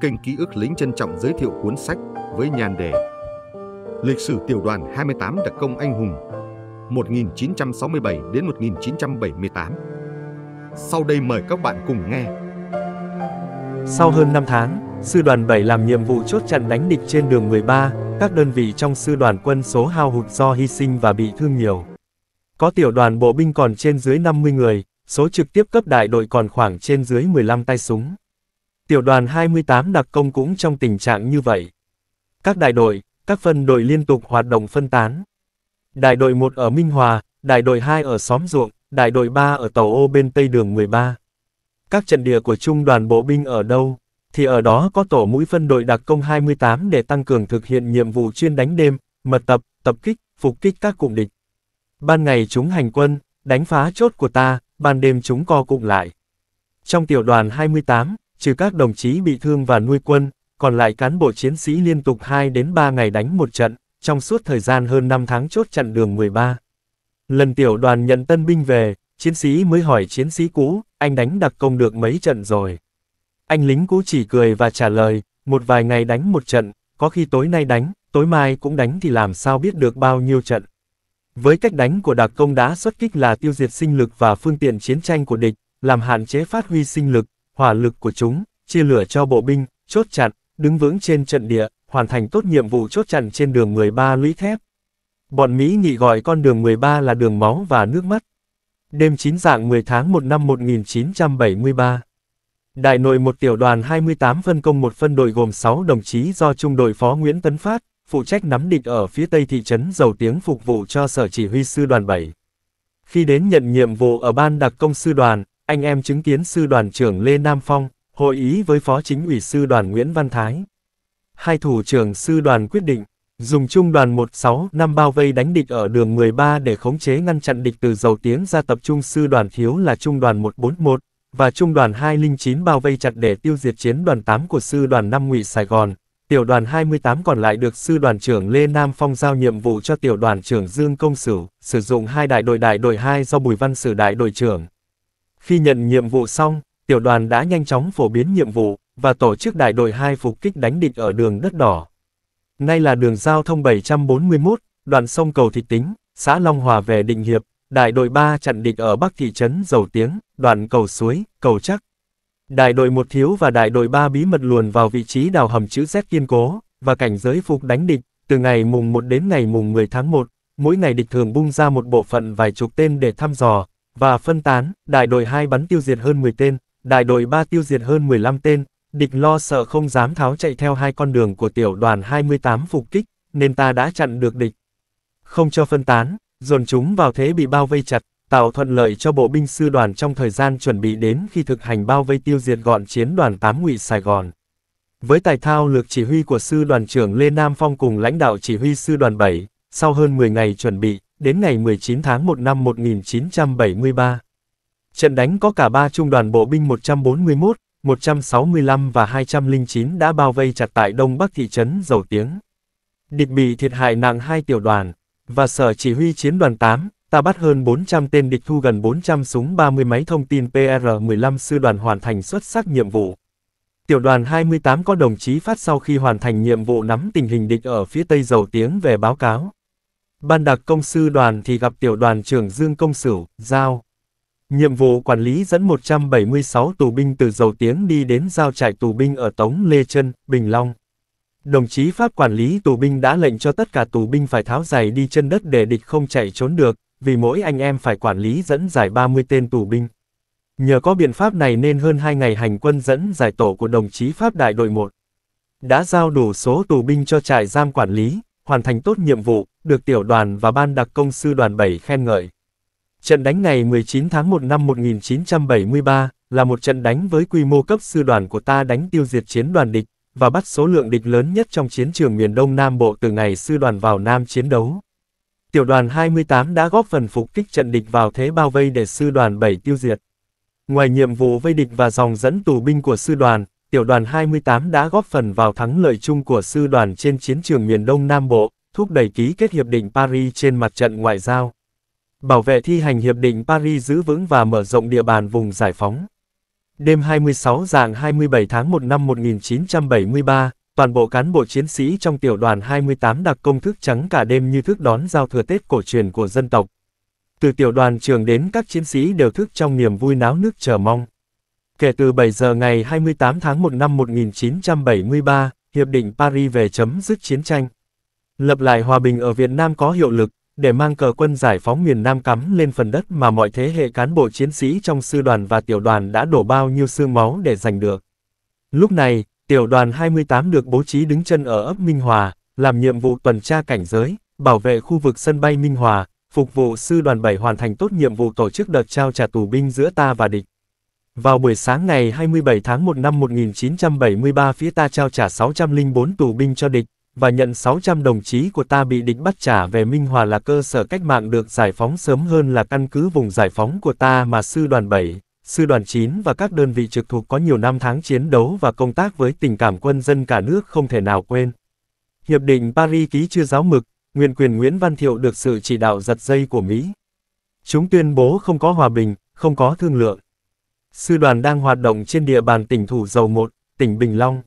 Kênh Ký ức lính trân trọng giới thiệu cuốn sách với nhan đề Lịch sử tiểu đoàn 28 đặc công anh hùng 1967 đến 1978. Sau đây mời các bạn cùng nghe. Sau hơn 5 tháng, sư đoàn 7 làm nhiệm vụ chốt chặn đánh địch trên đường 13, các đơn vị trong sư đoàn quân số hao hụt do hy sinh và bị thương nhiều. Có tiểu đoàn bộ binh còn trên dưới 50 người, số trực tiếp cấp đại đội còn khoảng trên dưới 15 tay súng. Tiểu đoàn 28 đặc công cũng trong tình trạng như vậy. Các đại đội, các phân đội liên tục hoạt động phân tán. Đại đội 1 ở Minh Hòa, đại đội 2 ở xóm ruộng, đại đội 3 ở tàu ô bên tây đường 13. Các trận địa của trung đoàn bộ binh ở đâu, thì ở đó có tổ mũi phân đội đặc công 28 để tăng cường thực hiện nhiệm vụ chuyên đánh đêm, mật tập, tập kích, phục kích các cụm địch. Ban ngày chúng hành quân, đánh phá chốt của ta, ban đêm chúng co cụm lại. Trong tiểu đoàn 28, trừ các đồng chí bị thương và nuôi quân, còn lại cán bộ chiến sĩ liên tục 2 đến 3 ngày đánh một trận, trong suốt thời gian hơn 5 tháng chốt chặn đường 13. Lần tiểu đoàn nhận tân binh về, chiến sĩ mới hỏi chiến sĩ cũ, anh đánh đặc công được mấy trận rồi. Anh lính cũ chỉ cười và trả lời, một vài ngày đánh một trận, có khi tối nay đánh, tối mai cũng đánh thì làm sao biết được bao nhiêu trận. Với cách đánh của đặc công đã xuất kích là tiêu diệt sinh lực và phương tiện chiến tranh của địch, làm hạn chế phát huy sinh lực, hỏa lực của chúng, chia lửa cho bộ binh, chốt chặn, đứng vững trên trận địa, hoàn thành tốt nhiệm vụ chốt chặn trên đường 13 lũy thép. Bọn Mỹ nghị gọi con đường 13 là đường máu và nước mắt. Đêm 9 dạng 10 tháng 1 năm 1973. Đại nội một tiểu đoàn 28 phân công một phân đội gồm 6 đồng chí do trung đội phó Nguyễn Tấn Phát, phụ trách nắm địch ở phía tây thị trấn Dầu Tiếng phục vụ cho sở chỉ huy sư đoàn 7. Khi đến nhận nhiệm vụ ở ban đặc công sư đoàn, anh em chứng kiến sư đoàn trưởng Lê Nam Phong, hội ý với phó chính ủy sư đoàn Nguyễn Văn Thái. Hai thủ trưởng sư đoàn quyết định, dùng trung đoàn 16 năm bao vây đánh địch ở đường 13 để khống chế ngăn chặn địch từ dầu tiếng ra tập trung sư đoàn thiếu là trung đoàn 141, và trung đoàn 209 bao vây chặt để tiêu diệt chiến đoàn 8 của sư đoàn 5 ngụy Sài Gòn. Tiểu đoàn 28 còn lại được sư đoàn trưởng Lê Nam Phong giao nhiệm vụ cho tiểu đoàn trưởng Dương Công Sửu, sử dụng hai đại đội đại đội 2 do Bùi Văn Sử đại đội trưởng, khi nhận nhiệm vụ xong, tiểu đoàn đã nhanh chóng phổ biến nhiệm vụ và tổ chức đại đội 2 phục kích đánh địch ở đường đất đỏ. Nay là đường giao thông 741, đoạn sông cầu Thị Tính, xã Long Hòa về Định Hiệp, đại đội 3 chặn địch ở Bắc thị trấn Dầu Tiếng, đoạn cầu suối, cầu chắc. Đại đội 1 thiếu và đại đội 3 bí mật luồn vào vị trí đào hầm chữ Z kiên cố và cảnh giới phục đánh địch, từ ngày mùng 1 đến ngày mùng 10 tháng 1, mỗi ngày địch thường bung ra một bộ phận vài chục tên để thăm dò, và phân tán, đại đội 2 bắn tiêu diệt hơn 10 tên, đại đội 3 tiêu diệt hơn 15 tên, địch lo sợ không dám tháo chạy theo hai con đường của tiểu đoàn 28 phục kích, nên ta đã chặn được địch. Không cho phân tán, dồn chúng vào thế bị bao vây chặt, tạo thuận lợi cho bộ binh sư đoàn trong thời gian chuẩn bị đến khi thực hành bao vây tiêu diệt gọn chiến đoàn 8 ngụy Sài Gòn. Với tài thao lược chỉ huy của sư đoàn trưởng Lê Nam Phong cùng lãnh đạo chỉ huy sư đoàn 7, sau hơn 10 ngày chuẩn bị, đến ngày 19 tháng 1 năm 1973. Trận đánh có cả ba trung đoàn bộ binh 141, 165 và 209 đã bao vây chặt tại đông bắc thị trấn Dầu Tiếng. Địch bị thiệt hại nặng hai tiểu đoàn, và sở chỉ huy chiến đoàn 8, ta bắt hơn 400 tên địch thu gần 400 súng 30 máy thông tin PR-15 sư đoàn hoàn thành xuất sắc nhiệm vụ. Tiểu đoàn 28 có đồng chí phát sau khi hoàn thành nhiệm vụ nắm tình hình địch ở phía tây dầu tiếng về báo cáo. Ban đặc công sư đoàn thì gặp tiểu đoàn trưởng Dương Công Sửu, Giao. Nhiệm vụ quản lý dẫn 176 tù binh từ dầu tiếng đi đến giao trại tù binh ở Tống Lê Trân, Bình Long. Đồng chí Pháp quản lý tù binh đã lệnh cho tất cả tù binh phải tháo giày đi chân đất để địch không chạy trốn được, vì mỗi anh em phải quản lý dẫn giải 30 tên tù binh. Nhờ có biện pháp này nên hơn 2 ngày hành quân dẫn giải tổ của đồng chí Pháp đại đội 1 đã giao đủ số tù binh cho trại giam quản lý, hoàn thành tốt nhiệm vụ, được tiểu đoàn và ban đặc công sư đoàn 7 khen ngợi. Trận đánh ngày 19 tháng 1 năm 1973 là một trận đánh với quy mô cấp sư đoàn của ta đánh tiêu diệt chiến đoàn địch và bắt số lượng địch lớn nhất trong chiến trường miền Đông Nam Bộ từ ngày sư đoàn vào Nam chiến đấu. Tiểu đoàn 28 đã góp phần phục kích trận địch vào thế bao vây để sư đoàn 7 tiêu diệt. Ngoài nhiệm vụ vây địch và dòng dẫn tù binh của sư đoàn, tiểu đoàn 28 đã góp phần vào thắng lợi chung của sư đoàn trên chiến trường miền Đông Nam Bộ, thúc đẩy ký kết Hiệp định Paris trên mặt trận ngoại giao. Bảo vệ thi hành Hiệp định Paris giữ vững và mở rộng địa bàn vùng giải phóng. Đêm 26 dạng 27 tháng 1 năm 1973, toàn bộ cán bộ chiến sĩ trong tiểu đoàn 28 đặc công thức trắng cả đêm như thức đón giao thừa Tết cổ truyền của dân tộc. Từ tiểu đoàn trường đến các chiến sĩ đều thức trong niềm vui náo nước chờ mong. Kể từ 7 giờ ngày 28 tháng 1 năm 1973, Hiệp định Paris về chấm dứt chiến tranh. Lập lại hòa bình ở Việt Nam có hiệu lực, để mang cờ quân giải phóng miền Nam cắm lên phần đất mà mọi thế hệ cán bộ chiến sĩ trong sư đoàn và tiểu đoàn đã đổ bao nhiêu xương máu để giành được. Lúc này, tiểu đoàn 28 được bố trí đứng chân ở ấp Minh Hòa, làm nhiệm vụ tuần tra cảnh giới, bảo vệ khu vực sân bay Minh Hòa, phục vụ sư đoàn 7 hoàn thành tốt nhiệm vụ tổ chức đợt trao trả tù binh giữa ta và địch. Vào buổi sáng ngày 27 tháng 1 năm 1973 phía ta trao trả 604 tù binh cho địch, và nhận 600 đồng chí của ta bị địch bắt trả về Minh Hòa là cơ sở cách mạng được giải phóng sớm hơn là căn cứ vùng giải phóng của ta mà sư đoàn 7, sư đoàn 9 và các đơn vị trực thuộc có nhiều năm tháng chiến đấu và công tác với tình cảm quân dân cả nước không thể nào quên. Hiệp định Paris ký chưa giáo mực, nguyện quyền Nguyễn Văn Thiệu được sự chỉ đạo giật dây của Mỹ. Chúng tuyên bố không có hòa bình, không có thương lượng. Sư đoàn đang hoạt động trên địa bàn tỉnh Thủ Dầu Một, tỉnh Bình Long.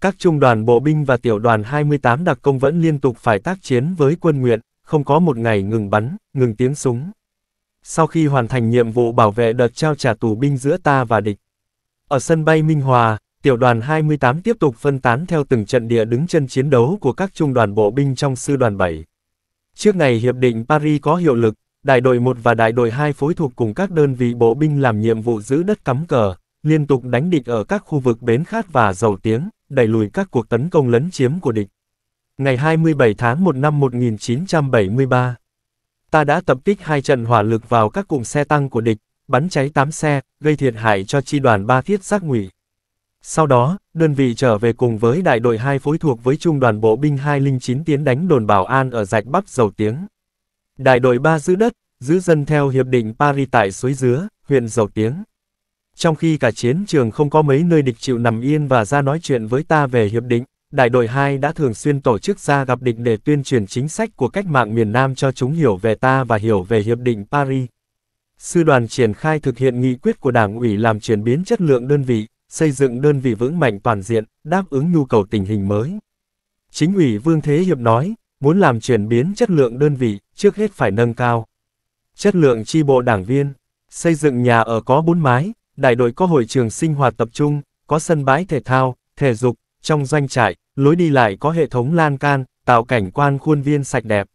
Các trung đoàn bộ binh và tiểu đoàn 28 đặc công vẫn liên tục phải tác chiến với quân nguyện, không có một ngày ngừng bắn, ngừng tiếng súng. Sau khi hoàn thành nhiệm vụ bảo vệ đợt trao trả tù binh giữa ta và địch. Ở sân bay Minh Hòa, tiểu đoàn 28 tiếp tục phân tán theo từng trận địa đứng chân chiến đấu của các trung đoàn bộ binh trong sư đoàn 7. Trước ngày Hiệp định Paris có hiệu lực, đại đội 1 và đại đội 2 phối thuộc cùng các đơn vị bộ binh làm nhiệm vụ giữ đất cắm cờ, liên tục đánh địch ở các khu vực bến khát và dầu tiếng, đẩy lùi các cuộc tấn công lấn chiếm của địch. Ngày 27 tháng 1 năm 1973, ta đã tập kích hai trận hỏa lực vào các cụm xe tăng của địch, bắn cháy 8 xe, gây thiệt hại cho chi đoàn 3 thiết giác ngụy. Sau đó, đơn vị trở về cùng với đại đội 2 phối thuộc với trung đoàn bộ binh 209 tiến đánh đồn bảo an ở rạch Bắc Dầu Tiếng. Đại đội 3 giữ đất, giữ dân theo Hiệp định Paris tại Suối Dứa, huyện Dầu Tiếng. Trong khi cả chiến trường không có mấy nơi địch chịu nằm yên và ra nói chuyện với ta về Hiệp định, Đại đội 2 đã thường xuyên tổ chức ra gặp địch để tuyên truyền chính sách của cách mạng miền Nam cho chúng hiểu về ta và hiểu về Hiệp định Paris. Sư đoàn triển khai thực hiện nghị quyết của Đảng ủy làm chuyển biến chất lượng đơn vị, xây dựng đơn vị vững mạnh toàn diện, đáp ứng nhu cầu tình hình mới. Chính ủy Vương Thế Hiệp nói, Muốn làm chuyển biến chất lượng đơn vị, trước hết phải nâng cao. Chất lượng chi bộ đảng viên, xây dựng nhà ở có bốn mái, đại đội có hội trường sinh hoạt tập trung, có sân bãi thể thao, thể dục, trong doanh trại, lối đi lại có hệ thống lan can, tạo cảnh quan khuôn viên sạch đẹp.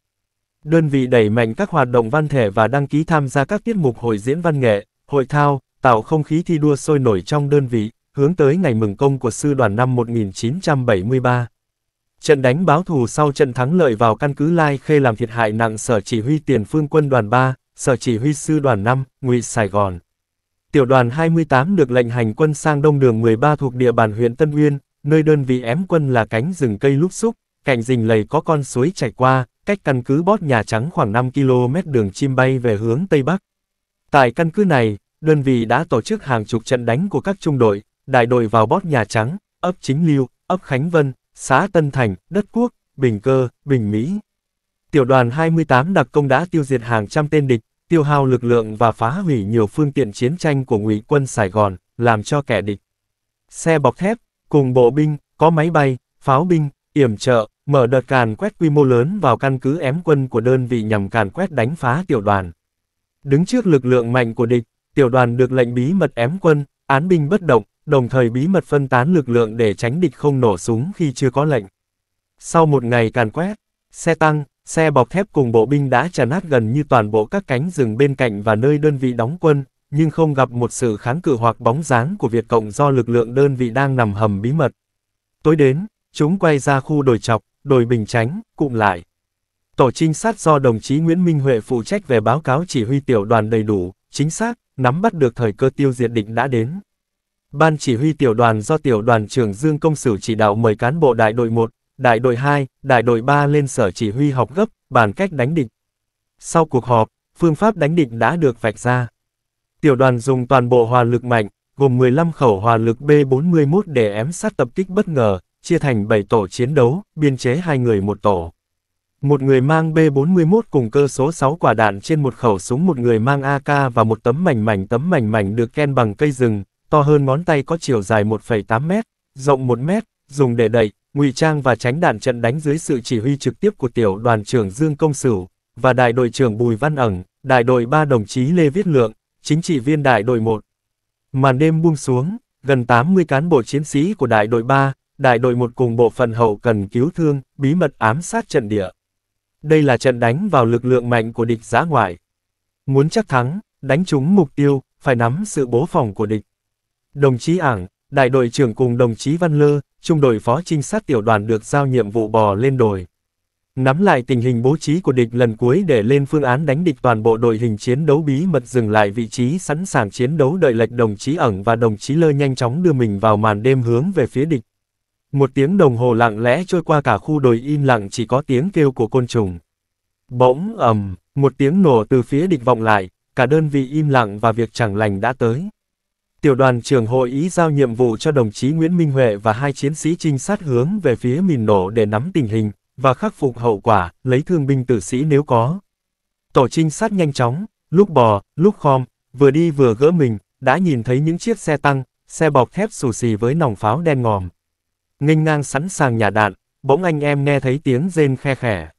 Đơn vị đẩy mạnh các hoạt động văn thể và đăng ký tham gia các tiết mục hội diễn văn nghệ, hội thao, tạo không khí thi đua sôi nổi trong đơn vị, hướng tới ngày mừng công của sư đoàn năm 1973. Trận đánh báo thù sau trận thắng lợi vào căn cứ Lai Khê làm thiệt hại nặng sở chỉ huy tiền phương quân đoàn 3, sở chỉ huy sư đoàn 5, ngụy Sài Gòn. Tiểu đoàn 28 được lệnh hành quân sang đông đường 13 thuộc địa bàn huyện Tân Uyên, nơi đơn vị ém quân là cánh rừng cây lúc xúc, cạnh rình lầy có con suối chảy qua, cách căn cứ bót Nhà Trắng khoảng 5 km đường chim bay về hướng Tây Bắc. Tại căn cứ này, đơn vị đã tổ chức hàng chục trận đánh của các trung đội, đại đội vào bót Nhà Trắng, ấp Chính Lưu, ấp Khánh Vân, xã Tân Thành, Đất Quốc, Bình Cơ, Bình Mỹ. Tiểu đoàn 28 đặc công đã tiêu diệt hàng trăm tên địch, tiêu hao lực lượng và phá hủy nhiều phương tiện chiến tranh của ngụy quân Sài Gòn, làm cho kẻ địch. Xe bọc thép, cùng bộ binh, có máy bay, pháo binh, yểm trợ, mở đợt càn quét quy mô lớn vào căn cứ ém quân của đơn vị nhằm càn quét đánh phá tiểu đoàn. Đứng trước lực lượng mạnh của địch, tiểu đoàn được lệnh bí mật ém quân, án binh bất động, đồng thời bí mật phân tán lực lượng để tránh địch không nổ súng khi chưa có lệnh. Sau một ngày càn quét, xe tăng, xe bọc thép cùng bộ binh đã chà nát gần như toàn bộ các cánh rừng bên cạnh và nơi đơn vị đóng quân, nhưng không gặp một sự kháng cự hoặc bóng dáng của Việt Cộng do lực lượng đơn vị đang nằm hầm bí mật. Tối đến, chúng quay ra khu đồi chọc, đồi bình tránh, cụm lại. Tổ trinh sát do đồng chí Nguyễn Minh Huệ phụ trách về báo cáo chỉ huy tiểu đoàn đầy đủ, chính xác, nắm bắt được thời cơ tiêu diệt địch đã đến. Ban chỉ huy tiểu đoàn do tiểu đoàn trưởng Dương Công Sử chỉ đạo mời cán bộ đại đội 1, đại đội 2, đại đội 3 lên sở chỉ huy học gấp, bàn cách đánh địch. Sau cuộc họp, phương pháp đánh địch đã được vạch ra. Tiểu đoàn dùng toàn bộ hòa lực mạnh, gồm 15 khẩu hòa lực B41 để ém sát tập kích bất ngờ, chia thành 7 tổ chiến đấu, biên chế hai người một tổ. Một người mang B41 cùng cơ số 6 quả đạn trên một khẩu súng một người mang AK và một tấm mảnh mảnh tấm mảnh mảnh được ken bằng cây rừng, to hơn ngón tay có chiều dài 1,8 mét, rộng 1 mét, dùng để đẩy, ngụy trang và tránh đạn trận đánh dưới sự chỉ huy trực tiếp của tiểu đoàn trưởng Dương Công Sửu và đại đội trưởng Bùi Văn Ẩn, đại đội 3 đồng chí Lê Viết Lượng, chính trị viên đại đội 1. Màn đêm buông xuống, gần 80 cán bộ chiến sĩ của đại đội 3, đại đội 1 cùng bộ phận hậu cần cứu thương, bí mật ám sát trận địa. Đây là trận đánh vào lực lượng mạnh của địch giã ngoại. Muốn chắc thắng, đánh trúng mục tiêu, phải nắm sự bố phòng của địch. Đồng chí Ảng, đại đội trưởng cùng đồng chí Văn Lơ, trung đội phó trinh sát tiểu đoàn được giao nhiệm vụ bò lên đồi. Nắm lại tình hình bố trí của địch lần cuối để lên phương án đánh địch toàn bộ đội hình chiến đấu bí mật dừng lại vị trí sẵn sàng chiến đấu đợi lệch đồng chí ẩn và đồng chí lơ nhanh chóng đưa mình vào màn đêm hướng về phía địch. Một tiếng đồng hồ lặng lẽ trôi qua cả khu đồi im lặng chỉ có tiếng kêu của côn trùng. Bỗng ầm, một tiếng nổ từ phía địch vọng lại, cả đơn vị im lặng và việc chẳng lành đã tới tiểu đoàn trưởng hội ý giao nhiệm vụ cho đồng chí Nguyễn Minh Huệ và hai chiến sĩ trinh sát hướng về phía mìn nổ để nắm tình hình, và khắc phục hậu quả, lấy thương binh tử sĩ nếu có. Tổ trinh sát nhanh chóng, lúc bò, lúc khom, vừa đi vừa gỡ mình, đã nhìn thấy những chiếc xe tăng, xe bọc thép xù xì với nòng pháo đen ngòm. Nghênh ngang sẵn sàng nhà đạn, bỗng anh em nghe thấy tiếng rên khe khẻ.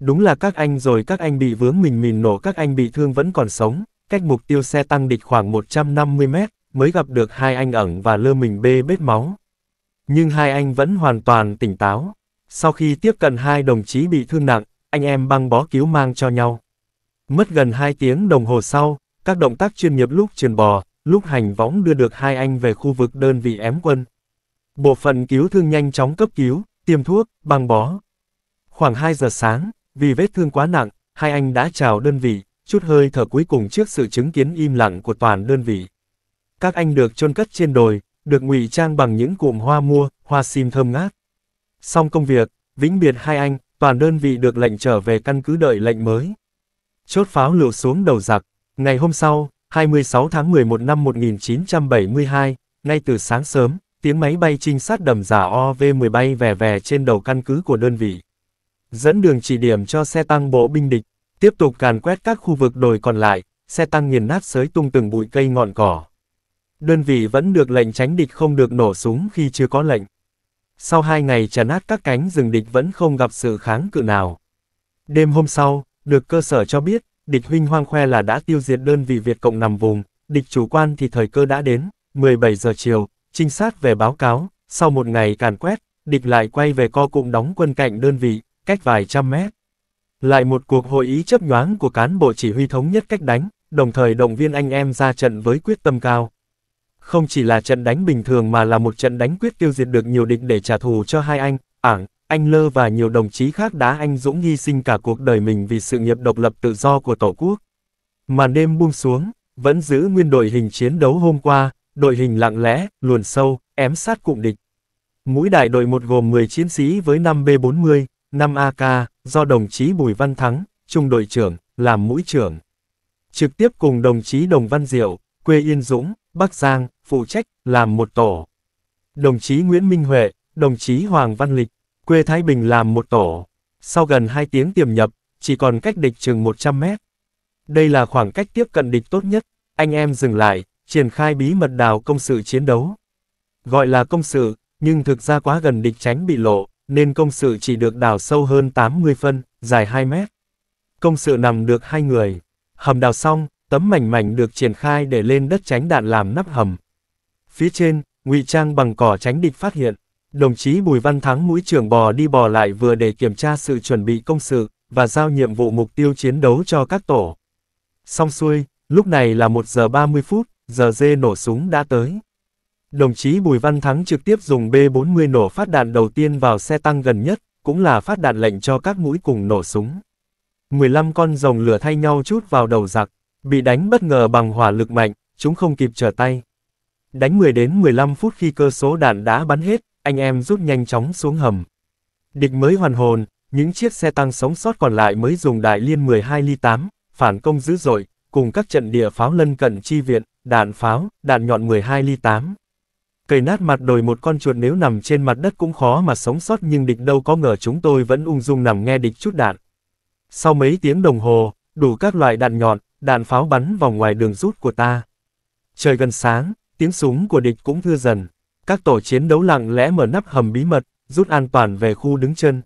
Đúng là các anh rồi các anh bị vướng mình mìn nổ các anh bị thương vẫn còn sống, cách mục tiêu xe tăng địch khoảng 150 mét, mới gặp được hai anh ẩn và lơ mình bê bết máu. Nhưng hai anh vẫn hoàn toàn tỉnh táo. Sau khi tiếp cận hai đồng chí bị thương nặng, anh em băng bó cứu mang cho nhau. Mất gần hai tiếng đồng hồ sau, các động tác chuyên nghiệp lúc truyền bò, lúc hành võng đưa được hai anh về khu vực đơn vị ém quân. Bộ phận cứu thương nhanh chóng cấp cứu, tiêm thuốc, băng bó. Khoảng 2 giờ sáng, vì vết thương quá nặng, hai anh đã chào đơn vị, chút hơi thở cuối cùng trước sự chứng kiến im lặng của toàn đơn vị các anh được chôn cất trên đồi, được ngụy trang bằng những cụm hoa mua, hoa sim thơm ngát. Xong công việc, vĩnh biệt hai anh, toàn đơn vị được lệnh trở về căn cứ đợi lệnh mới. Chốt pháo lựu xuống đầu giặc, ngày hôm sau, 26 tháng 11 năm 1972, ngay từ sáng sớm, tiếng máy bay trinh sát đầm giả OV-10 bay vè vè trên đầu căn cứ của đơn vị. Dẫn đường chỉ điểm cho xe tăng bộ binh địch, tiếp tục càn quét các khu vực đồi còn lại, xe tăng nghiền nát sới tung từng bụi cây ngọn cỏ đơn vị vẫn được lệnh tránh địch không được nổ súng khi chưa có lệnh. Sau hai ngày trà nát các cánh rừng địch vẫn không gặp sự kháng cự nào. Đêm hôm sau, được cơ sở cho biết, địch huynh hoang khoe là đã tiêu diệt đơn vị Việt Cộng nằm vùng, địch chủ quan thì thời cơ đã đến, 17 giờ chiều, trinh sát về báo cáo, sau một ngày càn quét, địch lại quay về co cụm đóng quân cạnh đơn vị, cách vài trăm mét. Lại một cuộc hội ý chấp nhoáng của cán bộ chỉ huy thống nhất cách đánh, đồng thời động viên anh em ra trận với quyết tâm cao. Không chỉ là trận đánh bình thường mà là một trận đánh quyết tiêu diệt được nhiều địch để trả thù cho hai anh, Ảng, anh Lơ và nhiều đồng chí khác đã anh dũng hy sinh cả cuộc đời mình vì sự nghiệp độc lập tự do của Tổ quốc. mà đêm buông xuống, vẫn giữ nguyên đội hình chiến đấu hôm qua, đội hình lặng lẽ, luồn sâu, ém sát cụm địch. Mũi đại đội một gồm 10 chiến sĩ với 5 B40, 5 AK, do đồng chí Bùi Văn Thắng, trung đội trưởng, làm mũi trưởng. Trực tiếp cùng đồng chí Đồng Văn Diệu, quê Yên Dũng, Bắc Giang, phụ trách, làm một tổ. Đồng chí Nguyễn Minh Huệ, đồng chí Hoàng Văn Lịch, quê Thái Bình làm một tổ. Sau gần 2 tiếng tiềm nhập, chỉ còn cách địch chừng 100 mét. Đây là khoảng cách tiếp cận địch tốt nhất, anh em dừng lại, triển khai bí mật đào công sự chiến đấu. Gọi là công sự, nhưng thực ra quá gần địch tránh bị lộ, nên công sự chỉ được đào sâu hơn 80 phân, dài 2 mét. Công sự nằm được hai người. Hầm đào xong, tấm mảnh mảnh được triển khai để lên đất tránh đạn làm nắp hầm. Phía trên, ngụy trang bằng cỏ tránh địch phát hiện. Đồng chí Bùi Văn Thắng mũi trưởng bò đi bò lại vừa để kiểm tra sự chuẩn bị công sự, và giao nhiệm vụ mục tiêu chiến đấu cho các tổ. Xong xuôi, lúc này là một giờ ba mươi phút, giờ dê nổ súng đã tới. Đồng chí Bùi Văn Thắng trực tiếp dùng b bốn mươi nổ phát đạn đầu tiên vào xe tăng gần nhất, cũng là phát đạn lệnh cho các mũi cùng nổ súng. 15 con rồng lửa thay nhau chút vào đầu giặc, bị đánh bất ngờ bằng hỏa lực mạnh, chúng không kịp trở tay. Đánh 10 đến 15 phút khi cơ số đạn đã bắn hết, anh em rút nhanh chóng xuống hầm. Địch mới hoàn hồn, những chiếc xe tăng sống sót còn lại mới dùng đại liên 12 ly 8, phản công dữ dội, cùng các trận địa pháo lân cận chi viện, đạn pháo, đạn nhọn 12 ly 8. Cầy nát mặt đồi một con chuột nếu nằm trên mặt đất cũng khó mà sống sót nhưng địch đâu có ngờ chúng tôi vẫn ung dung nằm nghe địch chút đạn. Sau mấy tiếng đồng hồ, đủ các loại đạn nhọn, đạn pháo bắn vào ngoài đường rút của ta. Trời gần sáng, tiếng súng của địch cũng thưa dần. Các tổ chiến đấu lặng lẽ mở nắp hầm bí mật, rút an toàn về khu đứng chân.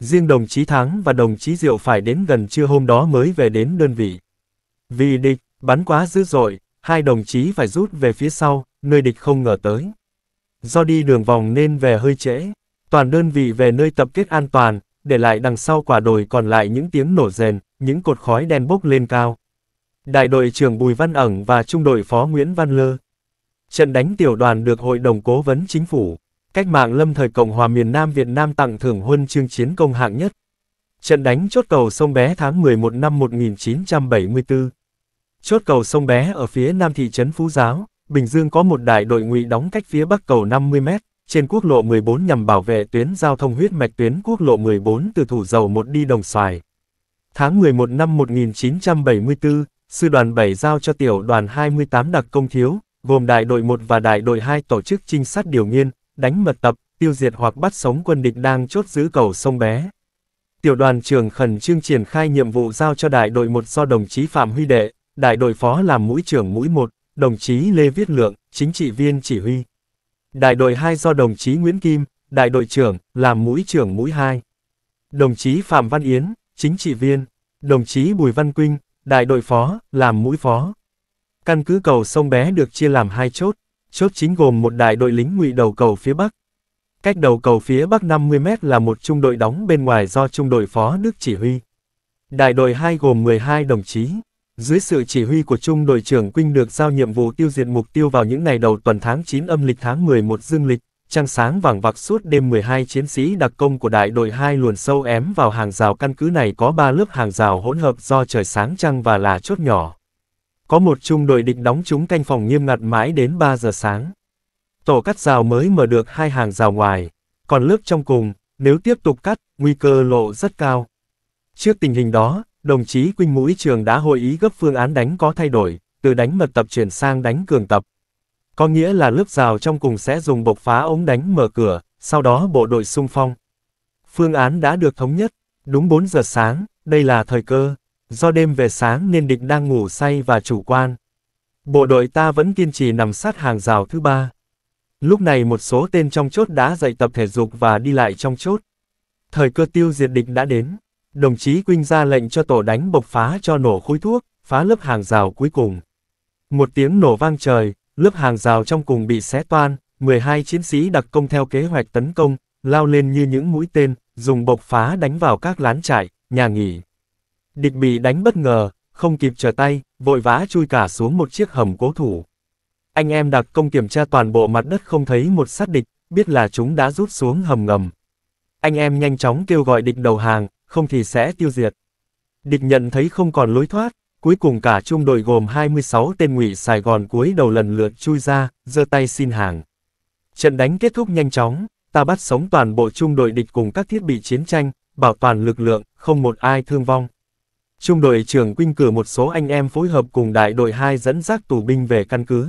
Riêng đồng chí Thắng và đồng chí Diệu phải đến gần trưa hôm đó mới về đến đơn vị. Vì địch, bắn quá dữ dội, hai đồng chí phải rút về phía sau, nơi địch không ngờ tới. Do đi đường vòng nên về hơi trễ, toàn đơn vị về nơi tập kết an toàn, để lại đằng sau quả đồi còn lại những tiếng nổ rền, những cột khói đen bốc lên cao. Đại đội trưởng Bùi Văn Ẩn và trung đội phó Nguyễn Văn Lơ, Trận đánh tiểu đoàn được Hội đồng Cố vấn Chính phủ, Cách mạng lâm thời Cộng hòa miền Nam Việt Nam tặng thưởng huân chương chiến công hạng nhất. Trận đánh chốt cầu sông Bé tháng 11 năm 1974. Chốt cầu sông Bé ở phía nam thị trấn Phú Giáo, Bình Dương có một đại đội ngụy đóng cách phía bắc cầu 50 m trên quốc lộ 14 nhằm bảo vệ tuyến giao thông huyết mạch tuyến quốc lộ 14 từ Thủ Dầu một đi Đồng Xoài. Tháng 11 năm 1974, sư đoàn 7 giao cho tiểu đoàn 28 đặc công thiếu, gồm đại đội 1 và đại đội 2 tổ chức trinh sát điều nghiên, đánh mật tập, tiêu diệt hoặc bắt sống quân địch đang chốt giữ cầu sông bé. Tiểu đoàn trưởng khẩn trương triển khai nhiệm vụ giao cho đại đội 1 do đồng chí Phạm Huy Đệ, đại đội phó làm mũi trưởng mũi 1, đồng chí Lê Viết Lượng, chính trị viên chỉ huy. Đại đội 2 do đồng chí Nguyễn Kim, đại đội trưởng, làm mũi trưởng mũi 2. Đồng chí Phạm Văn Yến, chính trị viên. Đồng chí Bùi Văn Quynh, đại đội phó, làm mũi phó. Căn cứ cầu sông bé được chia làm hai chốt, chốt chính gồm một đại đội lính ngụy đầu cầu phía Bắc. Cách đầu cầu phía Bắc 50 mét là một trung đội đóng bên ngoài do trung đội phó Đức chỉ huy. Đại đội 2 gồm 12 đồng chí. Dưới sự chỉ huy của trung đội trưởng Quynh được giao nhiệm vụ tiêu diệt mục tiêu vào những ngày đầu tuần tháng 9 âm lịch tháng 11 dương lịch, trăng sáng vàng vặc suốt đêm 12 chiến sĩ đặc công của đại đội 2 luồn sâu ém vào hàng rào căn cứ này có 3 lớp hàng rào hỗn hợp do trời sáng trăng và là chốt nhỏ. Có một trung đội địch đóng chúng canh phòng nghiêm ngặt mãi đến 3 giờ sáng. Tổ cắt rào mới mở được hai hàng rào ngoài, còn lớp trong cùng, nếu tiếp tục cắt, nguy cơ lộ rất cao. Trước tình hình đó, đồng chí Quynh Mũi Trường đã hội ý gấp phương án đánh có thay đổi, từ đánh mật tập chuyển sang đánh cường tập. Có nghĩa là lớp rào trong cùng sẽ dùng bộc phá ống đánh mở cửa, sau đó bộ đội xung phong. Phương án đã được thống nhất, đúng 4 giờ sáng, đây là thời cơ do đêm về sáng nên địch đang ngủ say và chủ quan. Bộ đội ta vẫn kiên trì nằm sát hàng rào thứ ba. Lúc này một số tên trong chốt đã dậy tập thể dục và đi lại trong chốt. Thời cơ tiêu diệt địch đã đến. Đồng chí Quynh ra lệnh cho tổ đánh bộc phá cho nổ khối thuốc, phá lớp hàng rào cuối cùng. Một tiếng nổ vang trời, lớp hàng rào trong cùng bị xé toan, 12 chiến sĩ đặc công theo kế hoạch tấn công, lao lên như những mũi tên, dùng bộc phá đánh vào các lán trại, nhà nghỉ, Địch bị đánh bất ngờ, không kịp trở tay, vội vã chui cả xuống một chiếc hầm cố thủ. Anh em đặc công kiểm tra toàn bộ mặt đất không thấy một sát địch, biết là chúng đã rút xuống hầm ngầm. Anh em nhanh chóng kêu gọi địch đầu hàng, không thì sẽ tiêu diệt. Địch nhận thấy không còn lối thoát, cuối cùng cả trung đội gồm 26 tên ngụy Sài Gòn cuối đầu lần lượt chui ra, giơ tay xin hàng. Trận đánh kết thúc nhanh chóng, ta bắt sống toàn bộ trung đội địch cùng các thiết bị chiến tranh, bảo toàn lực lượng, không một ai thương vong. Trung đội trưởng Quynh cử một số anh em phối hợp cùng đại đội 2 dẫn dắt tù binh về căn cứ.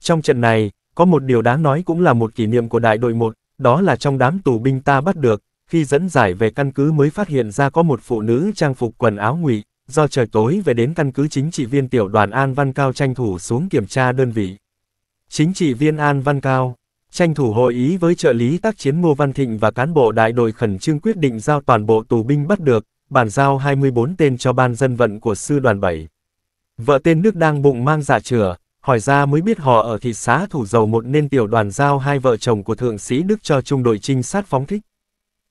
Trong trận này, có một điều đáng nói cũng là một kỷ niệm của đại đội 1, đó là trong đám tù binh ta bắt được, khi dẫn giải về căn cứ mới phát hiện ra có một phụ nữ trang phục quần áo ngụy, do trời tối về đến căn cứ chính trị viên tiểu đoàn An Văn Cao tranh thủ xuống kiểm tra đơn vị. Chính trị viên An Văn Cao, tranh thủ hội ý với trợ lý tác chiến Ngô Văn Thịnh và cán bộ đại đội khẩn trương quyết định giao toàn bộ tù binh bắt được, bàn giao 24 tên cho ban dân vận của sư đoàn 7. Vợ tên nước đang bụng mang dạ chửa, hỏi ra mới biết họ ở thị xã Thủ Dầu một nên tiểu đoàn giao hai vợ chồng của thượng sĩ Đức cho trung đội trinh sát phóng thích.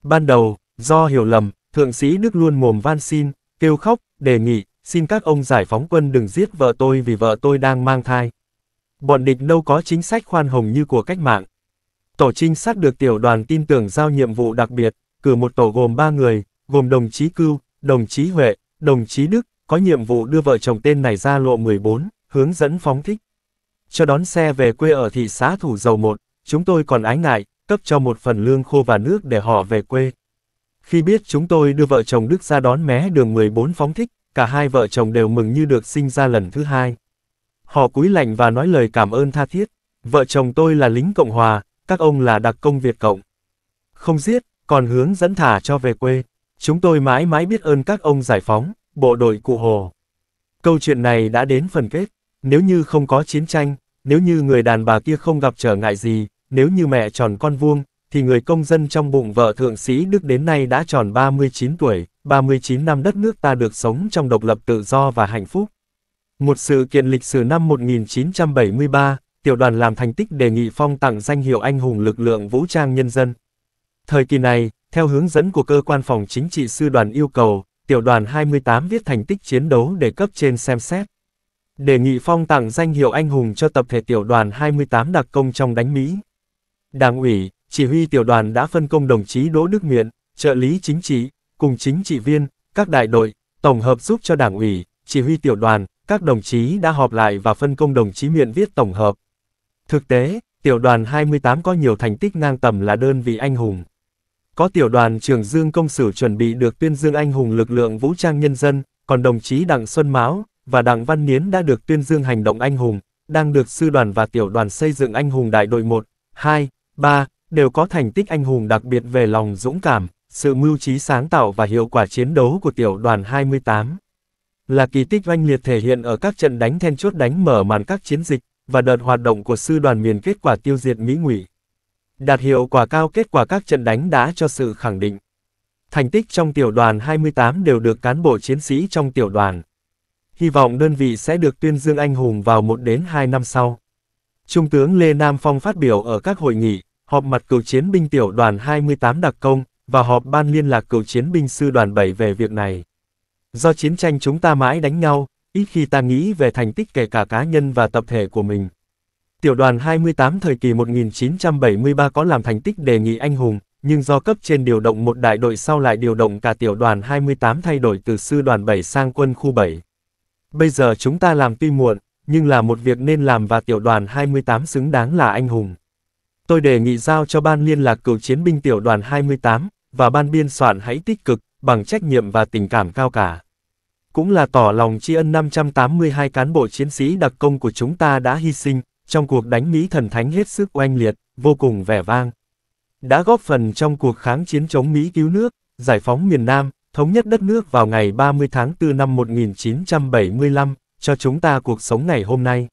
Ban đầu, do hiểu lầm, thượng sĩ Đức luôn mồm van xin, kêu khóc, đề nghị, xin các ông giải phóng quân đừng giết vợ tôi vì vợ tôi đang mang thai. Bọn địch đâu có chính sách khoan hồng như của cách mạng. Tổ trinh sát được tiểu đoàn tin tưởng giao nhiệm vụ đặc biệt, cử một tổ gồm 3 người, gồm đồng chí Cưu, đồng chí Huệ, đồng chí Đức, có nhiệm vụ đưa vợ chồng tên này ra lộ 14, hướng dẫn phóng thích. Cho đón xe về quê ở thị xã Thủ Dầu một chúng tôi còn ái ngại, cấp cho một phần lương khô và nước để họ về quê. Khi biết chúng tôi đưa vợ chồng Đức ra đón mé đường 14 phóng thích, cả hai vợ chồng đều mừng như được sinh ra lần thứ hai. Họ cúi lạnh và nói lời cảm ơn tha thiết. Vợ chồng tôi là lính Cộng Hòa, các ông là đặc công Việt Cộng. Không giết, còn hướng dẫn thả cho về quê. Chúng tôi mãi mãi biết ơn các ông giải phóng, bộ đội cụ Hồ. Câu chuyện này đã đến phần kết. Nếu như không có chiến tranh, nếu như người đàn bà kia không gặp trở ngại gì, nếu như mẹ tròn con vuông, thì người công dân trong bụng vợ thượng sĩ Đức đến nay đã tròn 39 tuổi, 39 năm đất nước ta được sống trong độc lập tự do và hạnh phúc. Một sự kiện lịch sử năm 1973, tiểu đoàn làm thành tích đề nghị phong tặng danh hiệu anh hùng lực lượng vũ trang nhân dân. Thời kỳ này, theo hướng dẫn của cơ quan phòng chính trị sư đoàn yêu cầu, tiểu đoàn 28 viết thành tích chiến đấu để cấp trên xem xét. Đề nghị phong tặng danh hiệu anh hùng cho tập thể tiểu đoàn 28 đặc công trong đánh Mỹ. Đảng ủy, chỉ huy tiểu đoàn đã phân công đồng chí Đỗ Đức Miện, trợ lý chính trị, cùng chính trị viên, các đại đội, tổng hợp giúp cho đảng ủy, chỉ huy tiểu đoàn, các đồng chí đã họp lại và phân công đồng chí Miện viết tổng hợp. Thực tế, tiểu đoàn 28 có nhiều thành tích ngang tầm là đơn vị anh hùng. Có tiểu đoàn trưởng Dương Công Sử chuẩn bị được tuyên dương anh hùng lực lượng vũ trang nhân dân, còn đồng chí Đặng Xuân Mão và Đặng Văn Niến đã được tuyên dương hành động anh hùng, đang được sư đoàn và tiểu đoàn xây dựng anh hùng đại đội 1, 2, 3, đều có thành tích anh hùng đặc biệt về lòng dũng cảm, sự mưu trí sáng tạo và hiệu quả chiến đấu của tiểu đoàn 28. Là kỳ tích oanh liệt thể hiện ở các trận đánh then chốt đánh mở màn các chiến dịch, và đợt hoạt động của sư đoàn miền kết quả tiêu diệt Mỹ ngụy. Đạt hiệu quả cao kết quả các trận đánh đã cho sự khẳng định. Thành tích trong tiểu đoàn 28 đều được cán bộ chiến sĩ trong tiểu đoàn. Hy vọng đơn vị sẽ được tuyên dương anh hùng vào một đến 2 năm sau. Trung tướng Lê Nam Phong phát biểu ở các hội nghị, họp mặt cựu chiến binh tiểu đoàn 28 đặc công và họp ban liên lạc cựu chiến binh sư đoàn 7 về việc này. Do chiến tranh chúng ta mãi đánh nhau, ít khi ta nghĩ về thành tích kể cả cá nhân và tập thể của mình. Tiểu đoàn 28 thời kỳ 1973 có làm thành tích đề nghị anh hùng, nhưng do cấp trên điều động một đại đội sau lại điều động cả tiểu đoàn 28 thay đổi từ sư đoàn 7 sang quân khu 7. Bây giờ chúng ta làm tuy muộn, nhưng là một việc nên làm và tiểu đoàn 28 xứng đáng là anh hùng. Tôi đề nghị giao cho ban liên lạc cựu chiến binh tiểu đoàn 28, và ban biên soạn hãy tích cực, bằng trách nhiệm và tình cảm cao cả. Cũng là tỏ lòng tri ân 582 cán bộ chiến sĩ đặc công của chúng ta đã hy sinh, trong cuộc đánh Mỹ thần thánh hết sức oanh liệt, vô cùng vẻ vang. Đã góp phần trong cuộc kháng chiến chống Mỹ cứu nước, giải phóng miền Nam, thống nhất đất nước vào ngày 30 tháng 4 năm 1975, cho chúng ta cuộc sống ngày hôm nay.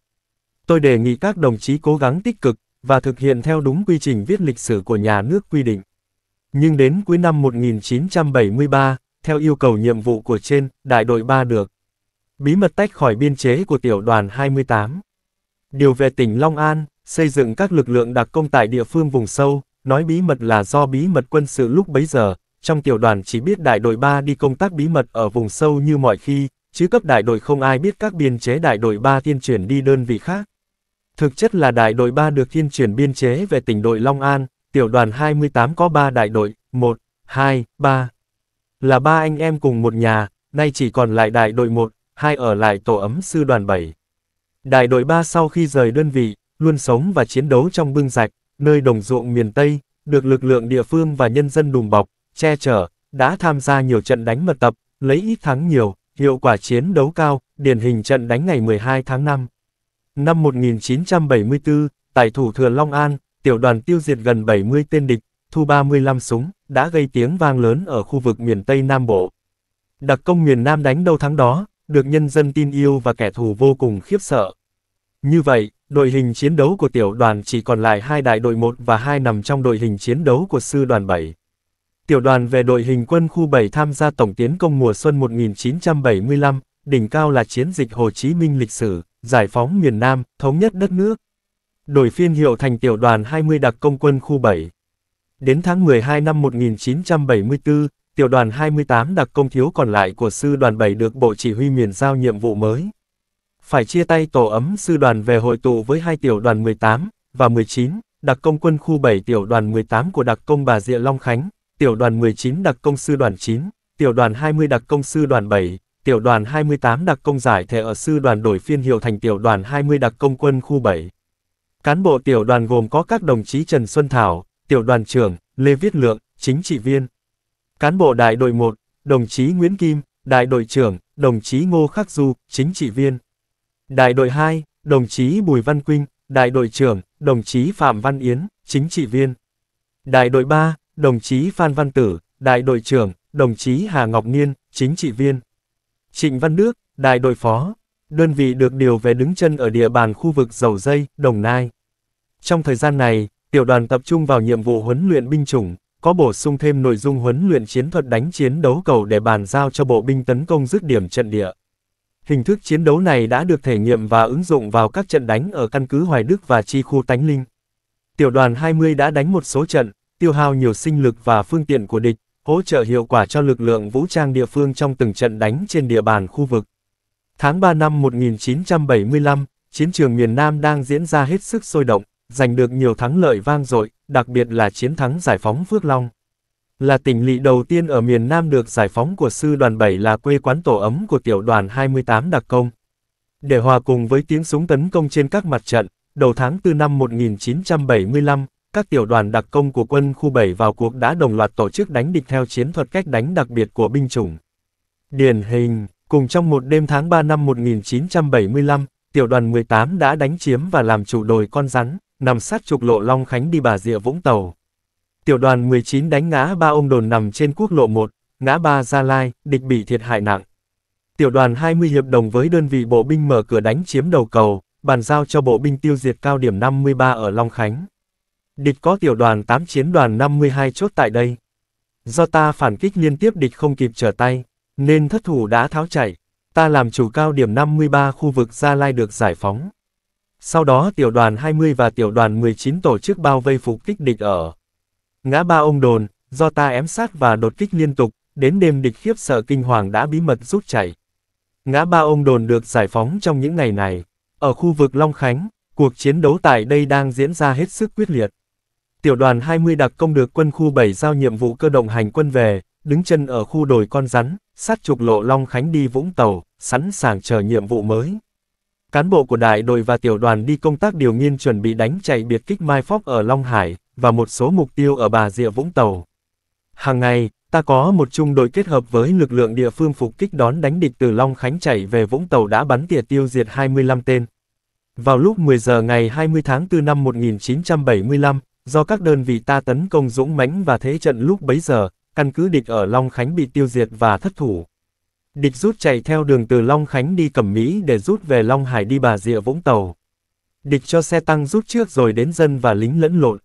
Tôi đề nghị các đồng chí cố gắng tích cực, và thực hiện theo đúng quy trình viết lịch sử của nhà nước quy định. Nhưng đến cuối năm 1973, theo yêu cầu nhiệm vụ của trên, đại đội 3 được bí mật tách khỏi biên chế của tiểu đoàn 28. Điều về tỉnh Long An, xây dựng các lực lượng đặc công tại địa phương vùng sâu, nói bí mật là do bí mật quân sự lúc bấy giờ, trong tiểu đoàn chỉ biết đại đội 3 đi công tác bí mật ở vùng sâu như mọi khi, chứ cấp đại đội không ai biết các biên chế đại đội 3 tiên chuyển đi đơn vị khác. Thực chất là đại đội 3 được thiên chuyển biên chế về tỉnh đội Long An, tiểu đoàn 28 có 3 đại đội, 1, 2, 3. Là ba anh em cùng một nhà, nay chỉ còn lại đại đội 1, 2 ở lại tổ ấm sư đoàn 7. Đại đội 3 sau khi rời đơn vị, luôn sống và chiến đấu trong bưng rạch, nơi đồng ruộng miền Tây, được lực lượng địa phương và nhân dân đùm bọc, che chở, đã tham gia nhiều trận đánh mật tập, lấy ít thắng nhiều, hiệu quả chiến đấu cao, điển hình trận đánh ngày 12 tháng 5. Năm 1974, tại thủ thừa Long An, tiểu đoàn tiêu diệt gần 70 tên địch, thu 35 súng, đã gây tiếng vang lớn ở khu vực miền Tây Nam Bộ. Đặc công miền Nam đánh đâu thắng đó, được nhân dân tin yêu và kẻ thù vô cùng khiếp sợ. Như vậy, đội hình chiến đấu của tiểu đoàn chỉ còn lại hai đại đội 1 và 2 nằm trong đội hình chiến đấu của sư đoàn 7. Tiểu đoàn về đội hình quân khu 7 tham gia tổng tiến công mùa xuân 1975, đỉnh cao là chiến dịch Hồ Chí Minh lịch sử, giải phóng miền Nam, thống nhất đất nước. Đổi phiên hiệu thành tiểu đoàn 20 đặc công quân khu 7. Đến tháng 12 năm 1974, tiểu đoàn 28 đặc công thiếu còn lại của sư đoàn 7 được Bộ Chỉ huy miền giao nhiệm vụ mới. Phải chia tay tổ ấm sư đoàn về hội tụ với hai tiểu đoàn 18 và 19, đặc công quân khu 7 tiểu đoàn 18 của đặc công Bà Địa Long Khánh, tiểu đoàn 19 đặc công sư đoàn 9, tiểu đoàn 20 đặc công sư đoàn 7, tiểu đoàn 28 đặc công giải thể ở sư đoàn đổi phiên hiệu thành tiểu đoàn 20 đặc công quân khu 7. Cán bộ tiểu đoàn gồm có các đồng chí Trần Xuân Thảo, tiểu đoàn trưởng, Lê Viết Lượng, chính trị viên, Cán bộ đại đội 1, đồng chí Nguyễn Kim, đại đội trưởng, đồng chí Ngô Khắc Du, chính trị viên. Đại đội 2, đồng chí Bùi Văn Quynh, đại đội trưởng, đồng chí Phạm Văn Yến, chính trị viên. Đại đội 3, đồng chí Phan Văn Tử, đại đội trưởng, đồng chí Hà Ngọc Niên, chính trị viên. Trịnh Văn Đức, đại đội phó, đơn vị được điều về đứng chân ở địa bàn khu vực Dầu Dây, Đồng Nai. Trong thời gian này, tiểu đoàn tập trung vào nhiệm vụ huấn luyện binh chủng, có bổ sung thêm nội dung huấn luyện chiến thuật đánh chiến đấu cầu để bàn giao cho bộ binh tấn công dứt điểm trận địa. Hình thức chiến đấu này đã được thể nghiệm và ứng dụng vào các trận đánh ở căn cứ Hoài Đức và chi khu Tánh Linh. Tiểu đoàn 20 đã đánh một số trận, tiêu hao nhiều sinh lực và phương tiện của địch, hỗ trợ hiệu quả cho lực lượng vũ trang địa phương trong từng trận đánh trên địa bàn khu vực. Tháng 3 năm 1975, chiến trường miền Nam đang diễn ra hết sức sôi động giành được nhiều thắng lợi vang dội, đặc biệt là chiến thắng giải phóng Phước Long. Là tỉnh lỵ đầu tiên ở miền Nam được giải phóng của sư đoàn 7 là quê quán tổ ấm của tiểu đoàn 28 đặc công. Để hòa cùng với tiếng súng tấn công trên các mặt trận, đầu tháng 4 năm 1975, các tiểu đoàn đặc công của quân khu 7 vào cuộc đã đồng loạt tổ chức đánh địch theo chiến thuật cách đánh đặc biệt của binh chủng. Điển hình, cùng trong một đêm tháng 3 năm 1975, tiểu đoàn 18 đã đánh chiếm và làm chủ đồi con rắn, nằm sát trục lộ Long Khánh đi Bà Rịa Vũng Tàu. Tiểu đoàn 19 đánh ngã ba ông đồn nằm trên quốc lộ 1, ngã ba Gia Lai, địch bị thiệt hại nặng. Tiểu đoàn 20 hiệp đồng với đơn vị bộ binh mở cửa đánh chiếm đầu cầu, bàn giao cho bộ binh tiêu diệt cao điểm 53 ở Long Khánh. Địch có tiểu đoàn 8 chiến đoàn 52 chốt tại đây. Do ta phản kích liên tiếp địch không kịp trở tay, nên thất thủ đã tháo chạy. Ta làm chủ cao điểm 53 khu vực Gia Lai được giải phóng. Sau đó tiểu đoàn 20 và tiểu đoàn 19 tổ chức bao vây phục kích địch ở ngã ba ông đồn, do ta ém sát và đột kích liên tục, đến đêm địch khiếp sợ kinh hoàng đã bí mật rút chạy. Ngã ba ông đồn được giải phóng trong những ngày này. Ở khu vực Long Khánh, cuộc chiến đấu tại đây đang diễn ra hết sức quyết liệt. Tiểu đoàn 20 đặc công được quân khu 7 giao nhiệm vụ cơ động hành quân về, đứng chân ở khu đồi con rắn, sát trục lộ Long Khánh đi Vũng Tàu, sẵn sàng chờ nhiệm vụ mới. Cán bộ của đại đội và tiểu đoàn đi công tác điều nghiên chuẩn bị đánh chạy biệt kích Mai Phóc ở Long Hải, và một số mục tiêu ở Bà Rịa Vũng Tàu. Hàng ngày, ta có một trung đội kết hợp với lực lượng địa phương phục kích đón đánh địch từ Long Khánh chạy về Vũng Tàu đã bắn tỉa tiêu diệt 25 tên. Vào lúc 10 giờ ngày 20 tháng 4 năm 1975, do các đơn vị ta tấn công dũng mãnh và thế trận lúc bấy giờ, căn cứ địch ở Long Khánh bị tiêu diệt và thất thủ. Địch rút chạy theo đường từ Long Khánh đi Cẩm Mỹ để rút về Long Hải đi Bà Rịa Vũng Tàu. Địch cho xe tăng rút trước rồi đến dân và lính lẫn lộn.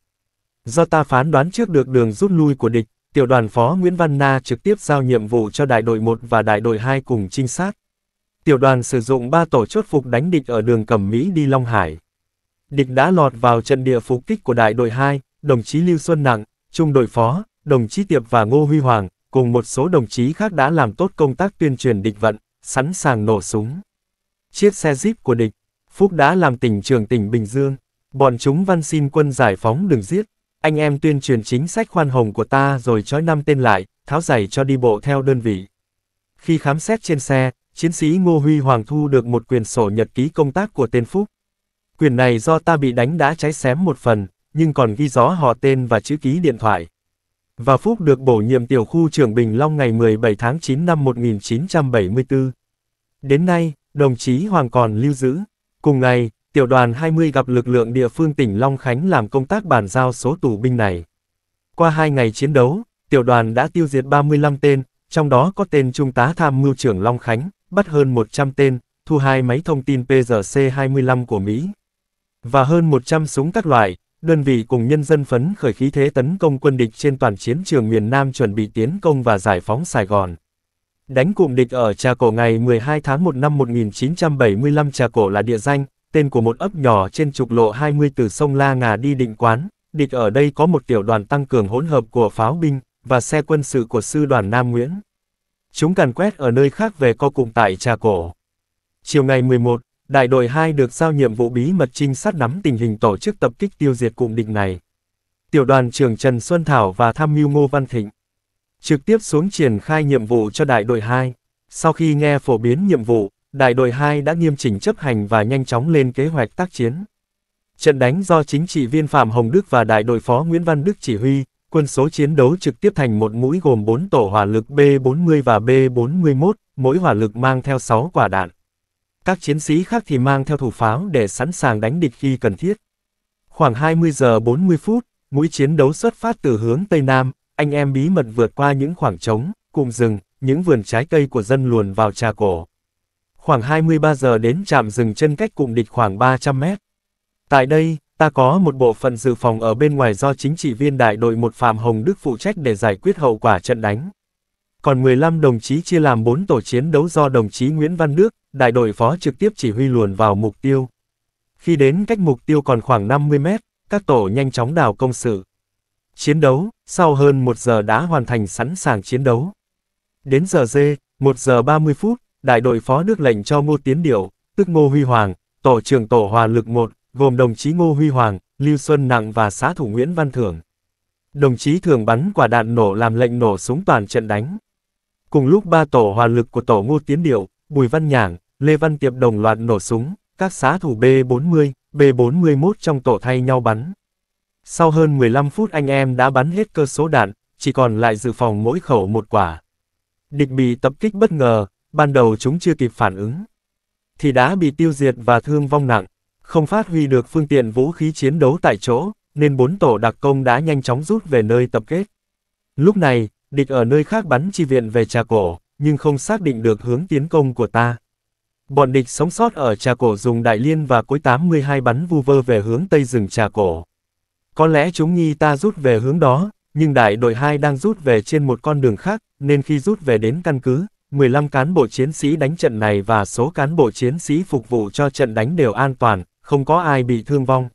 Do ta phán đoán trước được đường rút lui của địch, tiểu đoàn phó Nguyễn Văn Na trực tiếp giao nhiệm vụ cho đại đội 1 và đại đội 2 cùng trinh sát. Tiểu đoàn sử dụng 3 tổ chốt phục đánh địch ở đường Cẩm Mỹ đi Long Hải. Địch đã lọt vào trận địa phục kích của đại đội 2, đồng chí Lưu Xuân Nặng, trung đội phó, đồng chí Tiệp và Ngô Huy Hoàng, cùng một số đồng chí khác đã làm tốt công tác tuyên truyền địch vận, sẵn sàng nổ súng. Chiếc xe Jeep của địch, Phúc đã làm tỉnh trường tỉnh Bình Dương, bọn chúng văn xin quân giải phóng đừng giết, anh em tuyên truyền chính sách khoan hồng của ta rồi trói năm tên lại, tháo giày cho đi bộ theo đơn vị. Khi khám xét trên xe, chiến sĩ Ngô Huy Hoàng thu được một quyền sổ nhật ký công tác của tên Phúc. Quyền này do ta bị đánh đã cháy xém một phần, nhưng còn ghi rõ họ tên và chữ ký điện thoại và Phúc được bổ nhiệm tiểu khu trưởng Bình Long ngày 17 tháng 9 năm 1974. Đến nay, đồng chí Hoàng còn lưu giữ. Cùng ngày, tiểu đoàn 20 gặp lực lượng địa phương tỉnh Long Khánh làm công tác bàn giao số tù binh này. Qua hai ngày chiến đấu, tiểu đoàn đã tiêu diệt 35 tên, trong đó có tên Trung tá Tham mưu trưởng Long Khánh, bắt hơn 100 tên, thu hai máy thông tin PZC 25 của Mỹ. Và hơn 100 súng các loại, đơn vị cùng nhân dân phấn khởi khí thế tấn công quân địch trên toàn chiến trường miền Nam chuẩn bị tiến công và giải phóng Sài Gòn. Đánh cụm địch ở Trà Cổ ngày 12 tháng 1 năm 1975 Trà Cổ là địa danh, tên của một ấp nhỏ trên trục lộ 20 từ sông La Ngà đi định quán, địch ở đây có một tiểu đoàn tăng cường hỗn hợp của pháo binh và xe quân sự của sư đoàn Nam Nguyễn. Chúng càn quét ở nơi khác về co cụm tại Trà Cổ. Chiều ngày 11, đại đội 2 được giao nhiệm vụ bí mật trinh sát nắm tình hình tổ chức tập kích tiêu diệt cụm địch này. Tiểu đoàn trưởng Trần Xuân Thảo và tham mưu Ngô Văn Thịnh trực tiếp xuống triển khai nhiệm vụ cho đại đội 2. Sau khi nghe phổ biến nhiệm vụ, đại đội 2 đã nghiêm chỉnh chấp hành và nhanh chóng lên kế hoạch tác chiến. Trận đánh do chính trị viên Phạm Hồng Đức và đại đội phó Nguyễn Văn Đức chỉ huy, quân số chiến đấu trực tiếp thành một mũi gồm 4 tổ hỏa lực B40 và B41, mỗi hỏa lực mang theo 6 quả đạn. Các chiến sĩ khác thì mang theo thủ pháo để sẵn sàng đánh địch khi cần thiết. Khoảng 20 giờ 40 phút, mũi chiến đấu xuất phát từ hướng Tây Nam, anh em bí mật vượt qua những khoảng trống, cùng rừng, những vườn trái cây của dân luồn vào trà cổ. Khoảng 23 giờ đến trạm rừng chân cách cụm địch khoảng 300 mét. Tại đây, ta có một bộ phận dự phòng ở bên ngoài do chính trị viên đại đội một Phạm Hồng Đức phụ trách để giải quyết hậu quả trận đánh. Còn 15 đồng chí chia làm 4 tổ chiến đấu do đồng chí Nguyễn Văn Đức, đại đội phó trực tiếp chỉ huy luồn vào mục tiêu. Khi đến cách mục tiêu còn khoảng 50 mét, các tổ nhanh chóng đào công sự. Chiến đấu, sau hơn một giờ đã hoàn thành sẵn sàng chiến đấu. Đến giờ dê, 1 giờ 30 phút, đại đội phó đức lệnh cho Ngô Tiến Điệu, tức Ngô Huy Hoàng, tổ trưởng tổ hòa lực 1, gồm đồng chí Ngô Huy Hoàng, Lưu Xuân Nặng và xã thủ Nguyễn Văn Thưởng. Đồng chí thường bắn quả đạn nổ làm lệnh nổ súng toàn trận đánh. Cùng lúc ba tổ hòa lực của tổ Ngô Tiến Điệu, Bùi Văn Nhảng, Lê Văn Tiệp đồng loạt nổ súng, các xá thủ B-40, B-41 trong tổ thay nhau bắn. Sau hơn 15 phút anh em đã bắn hết cơ số đạn, chỉ còn lại dự phòng mỗi khẩu một quả. Địch bị tập kích bất ngờ, ban đầu chúng chưa kịp phản ứng. Thì đã bị tiêu diệt và thương vong nặng, không phát huy được phương tiện vũ khí chiến đấu tại chỗ, nên bốn tổ đặc công đã nhanh chóng rút về nơi tập kết. Lúc này, địch ở nơi khác bắn chi viện về trà cổ, nhưng không xác định được hướng tiến công của ta. Bọn địch sống sót ở Trà Cổ dùng đại liên và cối 82 bắn vu vơ về hướng tây rừng Trà Cổ. Có lẽ chúng nghi ta rút về hướng đó, nhưng đại đội 2 đang rút về trên một con đường khác, nên khi rút về đến căn cứ, 15 cán bộ chiến sĩ đánh trận này và số cán bộ chiến sĩ phục vụ cho trận đánh đều an toàn, không có ai bị thương vong.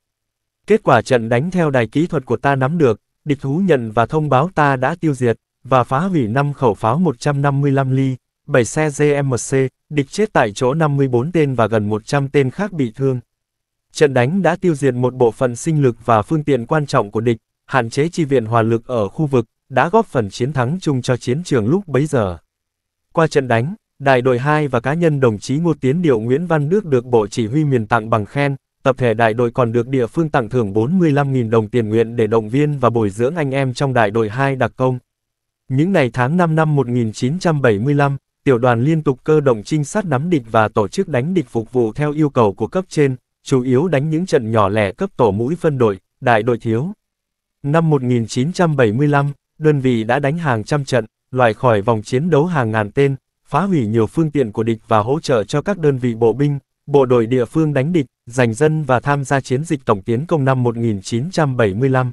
Kết quả trận đánh theo đài kỹ thuật của ta nắm được, địch thú nhận và thông báo ta đã tiêu diệt, và phá hủy 5 khẩu pháo 155 ly, 7 xe GMC, địch chết tại chỗ 54 tên và gần 100 tên khác bị thương. Trận đánh đã tiêu diệt một bộ phận sinh lực và phương tiện quan trọng của địch, hạn chế chi viện hòa lực ở khu vực, đã góp phần chiến thắng chung cho chiến trường lúc bấy giờ. Qua trận đánh, đại đội 2 và cá nhân đồng chí Ngô Tiến Điệu Nguyễn Văn Đức được Bộ Chỉ huy miền tặng bằng khen, tập thể đại đội còn được địa phương tặng thưởng 45.000 đồng tiền nguyện để động viên và bồi dưỡng anh em trong đại đội 2 đặc công. Những ngày tháng 5 năm 1975, tiểu đoàn liên tục cơ động trinh sát nắm địch và tổ chức đánh địch phục vụ theo yêu cầu của cấp trên, chủ yếu đánh những trận nhỏ lẻ cấp tổ mũi phân đội, đại đội thiếu. Năm 1975, đơn vị đã đánh hàng trăm trận, loại khỏi vòng chiến đấu hàng ngàn tên, phá hủy nhiều phương tiện của địch và hỗ trợ cho các đơn vị bộ binh, bộ đội địa phương đánh địch, giành dân và tham gia chiến dịch tổng tiến công năm 1975.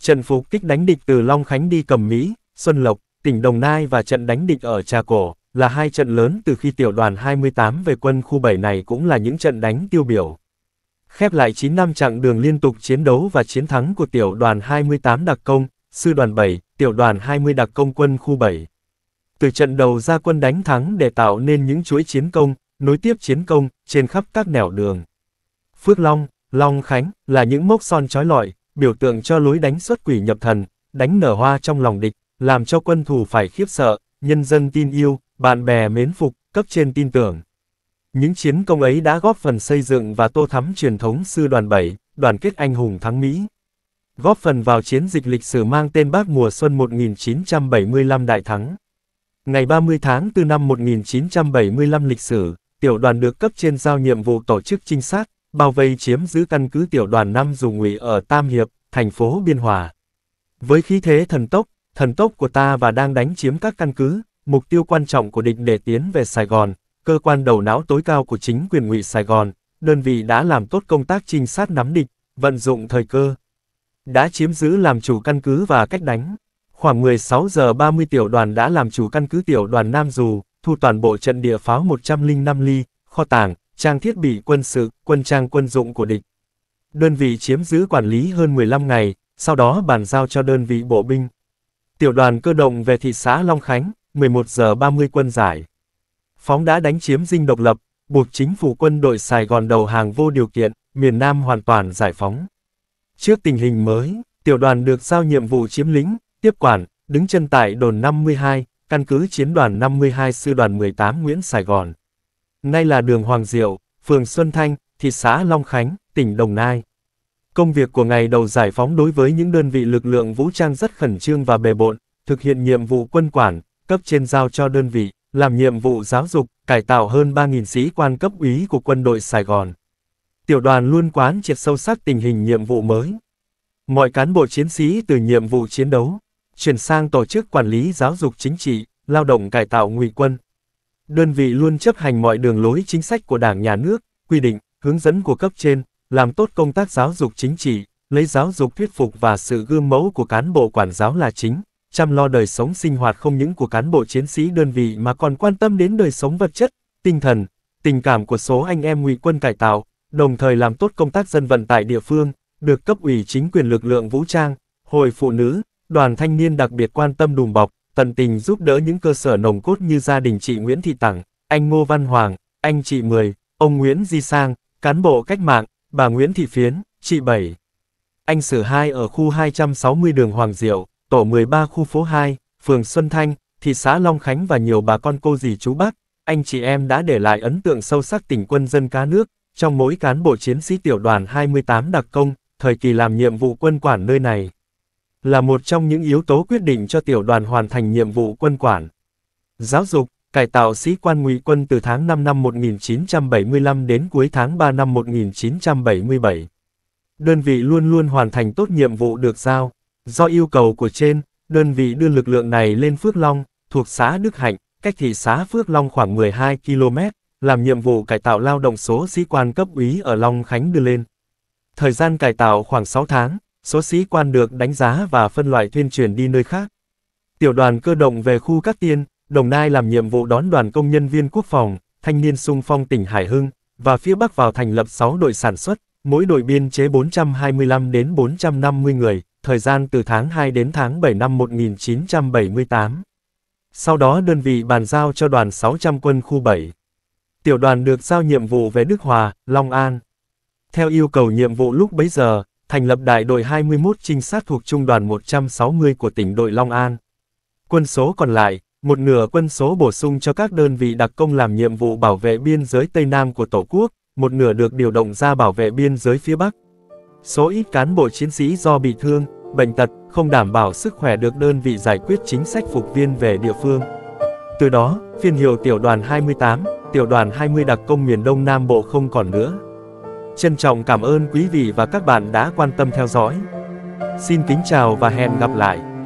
Trận phục kích đánh địch từ Long Khánh đi Cầm Mỹ, Xuân Lộc, tỉnh Đồng Nai và trận đánh địch ở Trà Cổ, là hai trận lớn từ khi tiểu đoàn 28 về quân khu 7 này cũng là những trận đánh tiêu biểu. Khép lại 9 năm chặng đường liên tục chiến đấu và chiến thắng của tiểu đoàn 28 đặc công, sư đoàn 7, tiểu đoàn 20 đặc công quân khu 7. Từ trận đầu ra quân đánh thắng để tạo nên những chuỗi chiến công, nối tiếp chiến công, trên khắp các nẻo đường. Phước Long, Long Khánh, là những mốc son trói lọi, biểu tượng cho lối đánh xuất quỷ nhập thần, đánh nở hoa trong lòng địch, làm cho quân thù phải khiếp sợ, nhân dân tin yêu, bạn bè mến phục, cấp trên tin tưởng. Những chiến công ấy đã góp phần xây dựng và tô thắm truyền thống sư đoàn 7, đoàn kết anh hùng thắng Mỹ. Góp phần vào chiến dịch lịch sử mang tên Bác mùa xuân 1975 đại thắng. Ngày 30 tháng 4 năm 1975 lịch sử, tiểu đoàn được cấp trên giao nhiệm vụ tổ chức trinh sát, bao vây chiếm giữ căn cứ tiểu đoàn 5 dù ngụy ở Tam Hiệp, thành phố Biên Hòa. Với khí thế thần tốc, thần tốc của ta và đang đánh chiếm các căn cứ, mục tiêu quan trọng của địch để tiến về Sài Gòn, cơ quan đầu não tối cao của chính quyền ngụy Sài Gòn, đơn vị đã làm tốt công tác trinh sát nắm địch, vận dụng thời cơ. Đã chiếm giữ làm chủ căn cứ và cách đánh. Khoảng 16 giờ 30 tiểu đoàn đã làm chủ căn cứ tiểu đoàn Nam Dù, thu toàn bộ trận địa pháo 105 ly, kho tàng, trang thiết bị quân sự, quân trang quân dụng của địch. Đơn vị chiếm giữ quản lý hơn 15 ngày, sau đó bàn giao cho đơn vị bộ binh. Tiểu đoàn cơ động về thị xã Long Khánh, 11 giờ 30 quân giải. Phóng đã đánh chiếm dinh độc lập, buộc chính phủ quân đội Sài Gòn đầu hàng vô điều kiện, miền Nam hoàn toàn giải phóng. Trước tình hình mới, tiểu đoàn được giao nhiệm vụ chiếm lĩnh, tiếp quản, đứng chân tại đồn 52, căn cứ chiến đoàn 52 sư đoàn 18 Nguyễn Sài Gòn. Nay là đường Hoàng Diệu, phường Xuân Thanh, thị xã Long Khánh, tỉnh Đồng Nai. Công việc của ngày đầu giải phóng đối với những đơn vị lực lượng vũ trang rất khẩn trương và bề bộn, thực hiện nhiệm vụ quân quản, cấp trên giao cho đơn vị, làm nhiệm vụ giáo dục, cải tạo hơn 3.000 sĩ quan cấp úy của quân đội Sài Gòn. Tiểu đoàn luôn quán triệt sâu sắc tình hình nhiệm vụ mới. Mọi cán bộ chiến sĩ từ nhiệm vụ chiến đấu, chuyển sang tổ chức quản lý giáo dục chính trị, lao động cải tạo ngụy quân. Đơn vị luôn chấp hành mọi đường lối chính sách của Đảng Nhà nước, quy định, hướng dẫn của cấp trên, làm tốt công tác giáo dục chính trị, lấy giáo dục thuyết phục và sự gương mẫu của cán bộ quản giáo là chính chăm lo đời sống sinh hoạt không những của cán bộ chiến sĩ đơn vị mà còn quan tâm đến đời sống vật chất, tinh thần, tình cảm của số anh em ngụy quân cải tạo, đồng thời làm tốt công tác dân vận tại địa phương, được cấp ủy chính quyền lực lượng vũ trang, hội phụ nữ, đoàn thanh niên đặc biệt quan tâm đùm bọc, tận tình giúp đỡ những cơ sở nồng cốt như gia đình chị Nguyễn Thị Tẳng, anh Ngô Văn Hoàng, anh chị Mười, ông Nguyễn Di Sang, cán bộ cách mạng, bà Nguyễn Thị Phiến, chị Bảy. Anh Sử Hai ở khu 260 đường Hoàng Diệu, tổ 13 khu phố 2, phường Xuân Thanh, thị xã Long Khánh và nhiều bà con cô dì chú bác, anh chị em đã để lại ấn tượng sâu sắc tình quân dân cá nước, trong mỗi cán bộ chiến sĩ tiểu đoàn 28 đặc công, thời kỳ làm nhiệm vụ quân quản nơi này. Là một trong những yếu tố quyết định cho tiểu đoàn hoàn thành nhiệm vụ quân quản. Giáo dục, cải tạo sĩ quan ngụy quân từ tháng 5 năm 1975 đến cuối tháng 3 năm 1977. Đơn vị luôn luôn hoàn thành tốt nhiệm vụ được giao. Do yêu cầu của trên, đơn vị đưa lực lượng này lên Phước Long, thuộc xã Đức Hạnh, cách thị xã Phước Long khoảng 12 km, làm nhiệm vụ cải tạo lao động số sĩ quan cấp úy ở Long Khánh đưa lên. Thời gian cải tạo khoảng 6 tháng, số sĩ quan được đánh giá và phân loại tuyên truyền đi nơi khác. Tiểu đoàn cơ động về khu Cát Tiên, Đồng Nai làm nhiệm vụ đón đoàn công nhân viên quốc phòng, thanh niên sung phong tỉnh Hải Hưng, và phía Bắc vào thành lập 6 đội sản xuất, mỗi đội biên chế 425 đến 450 người, thời gian từ tháng 2 đến tháng 7 năm 1978. Sau đó đơn vị bàn giao cho đoàn 600 quân khu 7. Tiểu đoàn được giao nhiệm vụ về Đức Hòa, Long An. Theo yêu cầu nhiệm vụ lúc bấy giờ, thành lập đại đội 21 trinh sát thuộc trung đoàn 160 của tỉnh đội Long An. Quân số còn lại, một nửa quân số bổ sung cho các đơn vị đặc công làm nhiệm vụ bảo vệ biên giới Tây Nam của Tổ quốc, một nửa được điều động ra bảo vệ biên giới phía Bắc. Số ít cán bộ chiến sĩ do bị thương, bệnh tật, không đảm bảo sức khỏe được đơn vị giải quyết chính sách phục viên về địa phương. Từ đó, phiên hiệu tiểu đoàn 28, tiểu đoàn 20 đặc công miền Đông Nam Bộ không còn nữa. Trân trọng cảm ơn quý vị và các bạn đã quan tâm theo dõi. Xin kính chào và hẹn gặp lại.